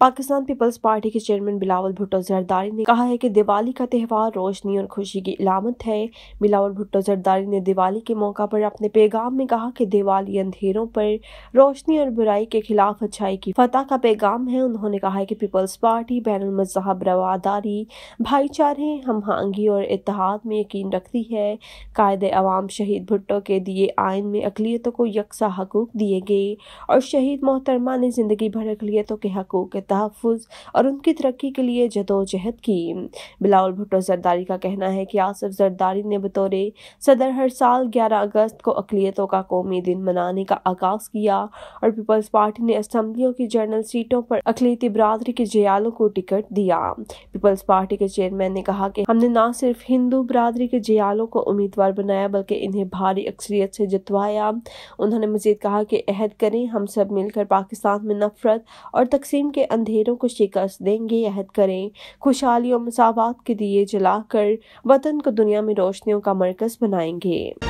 Pakistan peoples party के chairman Bilawal Bhutto Zardari ने कहा है कि दिवाली का त्यौहार रोशनी और खुशी की इलामत है बिलावल भुट्टो जरदारी ने दिवाली के मौका पर अपने पैगाम में कहा कि दिवाली अंधेरों पर रोशनी और बुराई के खिलाफ अच्छाई की फतह का पैगाम है उन्होंने कहा है कि पीपल्स पार्टी बैन मजहब रवादारी भाईचारे हम हांगी और इतिहाद में यकीन रखती है कायद अवाम शहीद भुट्टो के दिए आयन में अकलीतों को यकसा हकूक दिए गए और शहीद मोहतरमा ने जिंदगी भर अकलीतों के हकूक तहफ़ और उनकी तरक्की के लिए जदोजहद की बिलाउल भुट्टो जरदारी का कहना है कि आसिफ जरदारी ने बतौर सदर हर साल 11 अगस्त को अकलीतों का कौमी दिन मनाने का आगाज़ किया और पीपल्स पार्टी ने असम्बलियों की जनरल सीटों पर अकलीती बरदरी के जयालों को टिकट दिया पीपल्स पार्टी के चेयरमैन ने कहा कि हमने न सिर्फ हिंदू बरदरी के जयालों को उम्मीदवार बनाया बल्कि इन्हें भारी अक्सरियत से जितवाया उन्होंने मजीद कहा कि अहद करें हम सब मिलकर पाकिस्तान में नफरत और तकसीम के अंधेरों को शिकस्त देंगे अहद करें खुशहाली और मसावत के दिए जलाकर वतन को दुनिया में रोशनियों का मरकज बनाएंगे